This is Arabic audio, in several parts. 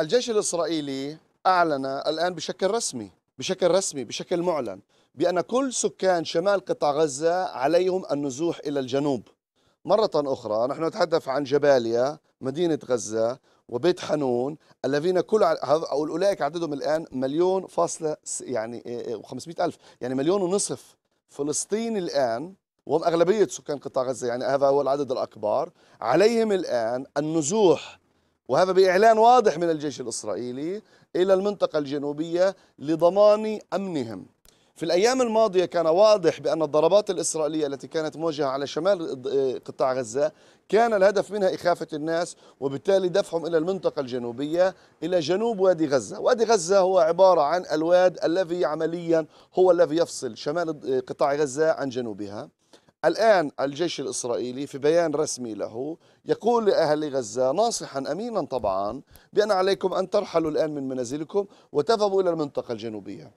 الجيش الإسرائيلي أعلن الآن بشكل رسمي بشكل رسمي بشكل معلن بأن كل سكان شمال قطاع غزة عليهم النزوح إلى الجنوب مرة أخرى نحن نتحدث عن جباليا مدينة غزة وبيت حنون الذين كل أو أولئك عددهم الآن مليون فاصلة يعني و آه، آه، ألف يعني مليون ونصف فلسطيني الآن وهم أغلبية سكان قطاع غزة يعني هذا هو العدد الأكبر عليهم الآن النزوح وهذا بإعلان واضح من الجيش الإسرائيلي إلى المنطقة الجنوبية لضمان أمنهم في الأيام الماضية كان واضح بأن الضربات الإسرائيلية التي كانت موجهة على شمال قطاع غزة كان الهدف منها إخافة الناس وبالتالي دفعهم إلى المنطقة الجنوبية إلى جنوب وادي غزة وادي غزة هو عبارة عن الواد الذي عمليا هو الذي يفصل شمال قطاع غزة عن جنوبها الآن الجيش الإسرائيلي في بيان رسمي له يقول لأهل غزة ناصحا أمينا طبعا بأن عليكم أن ترحلوا الآن من منازلكم وتذهبوا إلى المنطقة الجنوبية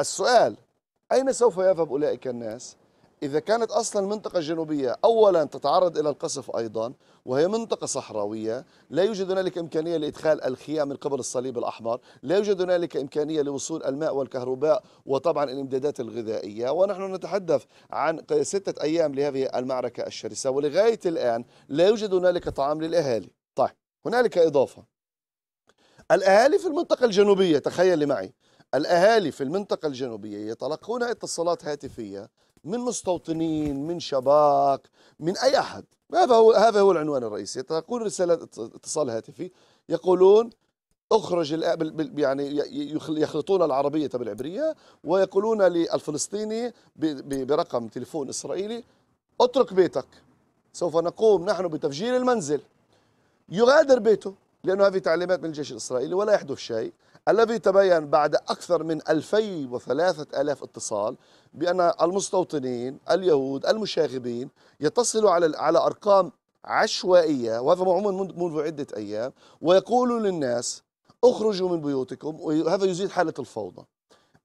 السؤال أين سوف يذهب أولئك الناس؟ إذا كانت أصلا المنطقة الجنوبية أولا تتعرض إلى القصف أيضا وهي منطقة صحراوية لا يوجد هنالك إمكانية لإدخال الخيام من قبل الصليب الأحمر لا يوجد هنالك إمكانية لوصول الماء والكهرباء وطبعا الإمدادات الغذائية ونحن نتحدث عن ستة أيام لهذه المعركة الشرسة ولغاية الآن لا يوجد هنالك طعام للأهالي طيب هنالك إضافة الأهالي في المنطقة الجنوبية تخيل معي الأهالي في المنطقة الجنوبية يتلقون اتصالات هاتفية من مستوطنين من شباك من أي أحد هذا هو, هذا هو العنوان الرئيسي يتلقون رسالة اتصال هاتفي يقولون اخرج يعني يخلطون العربية بالعبرية ويقولون للفلسطيني برقم تليفون إسرائيلي اترك بيتك سوف نقوم نحن بتفجير المنزل يغادر بيته لأنه هذه تعليمات من الجيش الإسرائيلي ولا يحدث شيء الذي تبين بعد أكثر من 2000 وثلاثة ألاف اتصال بأن المستوطنين اليهود المشاغبين يتصلوا على على أرقام عشوائية وهذا معمول منذ عدة أيام ويقولوا للناس اخرجوا من بيوتكم وهذا يزيد حالة الفوضى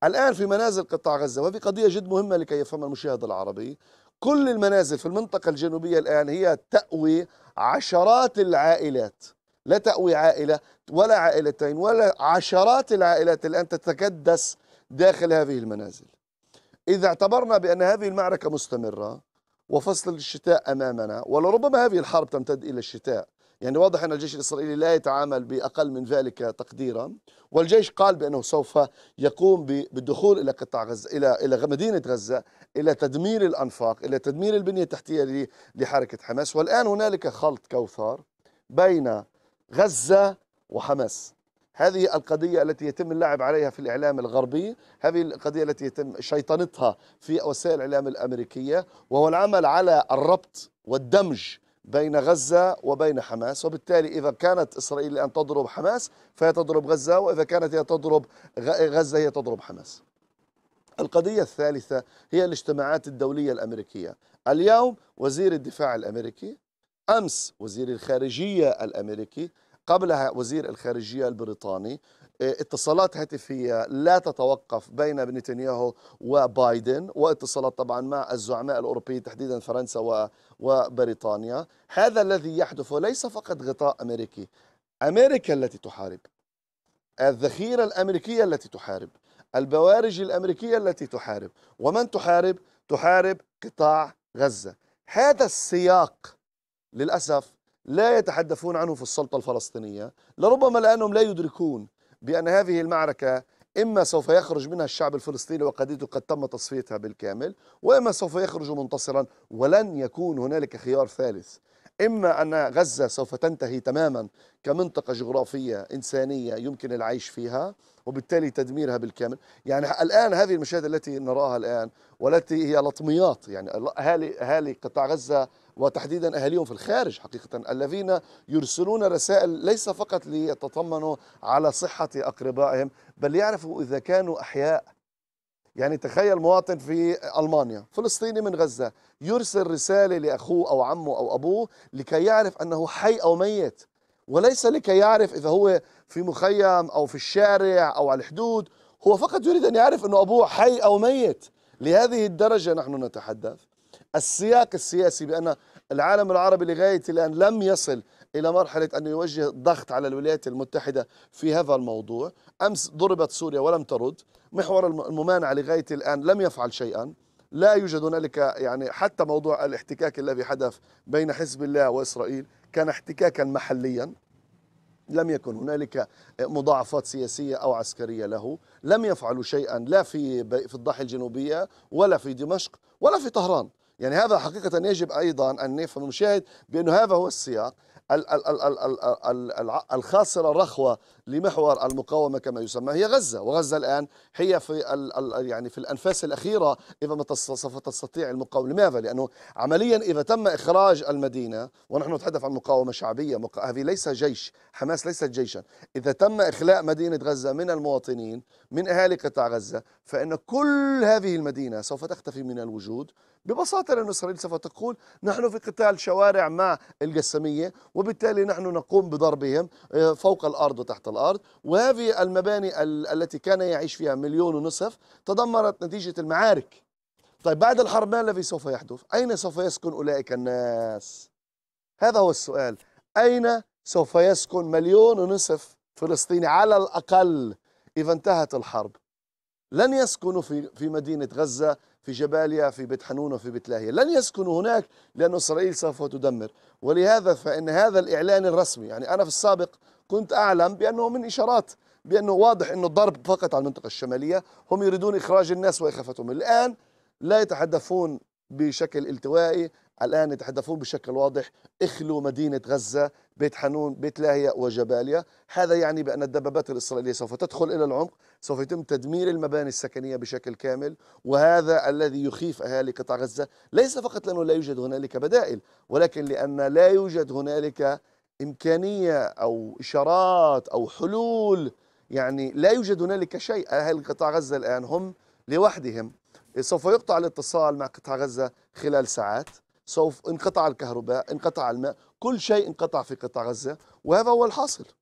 الآن في منازل قطاع غزة وهذه قضية جد مهمة لكي يفهم المشاهد العربي كل المنازل في المنطقة الجنوبية الآن هي تأوي عشرات العائلات لا تأوي عائلة ولا عائلتين ولا عشرات العائلات الآن تتكدس داخل هذه المنازل إذا اعتبرنا بأن هذه المعركة مستمرة وفصل الشتاء أمامنا ولربما هذه الحرب تمتد إلى الشتاء يعني واضح أن الجيش الإسرائيلي لا يتعامل بأقل من ذلك تقديرا والجيش قال بأنه سوف يقوم بالدخول إلى قطاع غزة إلى إلى مدينة غزة إلى تدمير الأنفاق إلى تدمير البنية التحتية لحركة حماس والآن هنالك خلط كوثر بين غزة وحماس هذه القضية التي يتم اللعب عليها في الإعلام الغربي هذه القضية التي يتم شيطنتها في وسائل الإعلام الأمريكية وهو العمل على الربط والدمج بين غزة وبين حماس وبالتالي إذا كانت إسرائيل الآن تضرب حماس فهي تضرب غزة وإذا كانت هي تضرب غزة هي تضرب حماس القضية الثالثة هي الاجتماعات الدولية الأمريكية اليوم وزير الدفاع الأمريكي امس وزير الخارجيه الامريكي قبلها وزير الخارجيه البريطاني آه، اتصالات هاتفيه لا تتوقف بين نتنياهو وبايدن واتصالات طبعا مع الزعماء الاوروبيين تحديدا فرنسا وبريطانيا هذا الذي يحدث ليس فقط غطاء امريكي امريكا التي تحارب الذخيره الامريكيه التي تحارب البوارج الامريكيه التي تحارب ومن تحارب تحارب قطاع غزه هذا السياق للأسف لا يتحدثون عنه في السلطة الفلسطينية لربما لأنهم لا يدركون بأن هذه المعركة إما سوف يخرج منها الشعب الفلسطيني وقضيته قد تم تصفيتها بالكامل وإما سوف يخرج منتصرا ولن يكون هنالك خيار ثالث إما أن غزة سوف تنتهي تماما كمنطقة جغرافية إنسانية يمكن العيش فيها وبالتالي تدميرها بالكامل يعني الآن هذه المشاهد التي نراها الآن والتي هي لطميات يعني أهالي, أهالي قطاع غزة وتحديدا أهاليهم في الخارج حقيقة الذين يرسلون رسائل ليس فقط ليتطمنوا على صحة أقربائهم بل يعرفوا إذا كانوا أحياء يعني تخيل مواطن في ألمانيا فلسطيني من غزة يرسل رسالة لأخوه أو عمه أو أبوه لكي يعرف أنه حي أو ميت وليس لكي يعرف إذا هو في مخيم أو في الشارع أو على الحدود هو فقط يريد أن يعرف أنه أبوه حي أو ميت لهذه الدرجة نحن نتحدث السياق السياسي بأن العالم العربي لغاية الآن لم يصل إلى مرحلة أنه يوجه ضغط على الولايات المتحدة في هذا الموضوع أمس ضربت سوريا ولم ترد محور الممانعة لغاية الآن لم يفعل شيئا لا يوجد هنالك يعني حتى موضوع الاحتكاك الذي حدث بين حزب الله وإسرائيل كان احتكاكا محليا لم يكن هنالك مضاعفات سياسيه او عسكريه له، لم يفعلوا شيئا لا في في الضاحيه الجنوبيه ولا في دمشق ولا في طهران، يعني هذا حقيقه يجب ايضا ان نفهم المشاهد بانه هذا هو السياق، الخاصرة الرخوة لمحور المقاومة كما يسمى هي غزة وغزة الآن هي في يعني في الأنفاس الأخيرة إذا ما سوف تستطيع المقاومة لماذا؟ لأنه عمليا إذا تم إخراج المدينة ونحن نتحدث عن مقاومة شعبية هذه ليس جيش حماس ليست جيشا إذا تم إخلاء مدينة غزة من المواطنين من أهالي قطاع غزة فإن كل هذه المدينة سوف تختفي من الوجود ببساطة لأن إسرائيل سوف تقول نحن في قتال شوارع مع الجسمية وبالتالي نحن نقوم بضربهم آه، فوق الأرض وتحت الأرض وهذه المباني التي كان يعيش فيها مليون ونصف تدمرت نتيجة المعارك طيب بعد الحرب ما الذي سوف يحدث؟ أين سوف يسكن أولئك الناس؟ هذا هو السؤال أين سوف يسكن مليون ونصف فلسطيني على الأقل إذا انتهت الحرب لن يسكنوا في في مدينة غزة في جباليا في بيت حنون وفي بيت لاهية لن يسكنوا هناك لأن إسرائيل سوف تدمر ولهذا فإن هذا الإعلان الرسمي يعني أنا في السابق كنت أعلم بأنه من إشارات بأنه واضح أنه الضرب فقط على المنطقة الشمالية هم يريدون إخراج الناس وإخافتهم الآن لا يتحدثون بشكل التوائي الآن يتحدثون بشكل واضح اخلوا مدينة غزة بيت حنون بيت لاهية وجباليا هذا يعني بأن الدبابات الإسرائيلية سوف تدخل إلى العمق سوف يتم تدمير المباني السكنية بشكل كامل وهذا الذي يخيف أهالي قطاع غزة ليس فقط لأنه لا يوجد هنالك بدائل ولكن لأن لا يوجد هنالك إمكانية أو إشارات أو حلول يعني لا يوجد هنالك شيء أهل قطاع غزة الآن هم لوحدهم سوف يقطع الاتصال مع قطاع غزة خلال ساعات سوف انقطع الكهرباء انقطع الماء كل شيء انقطع في قطاع غزة وهذا هو الحاصل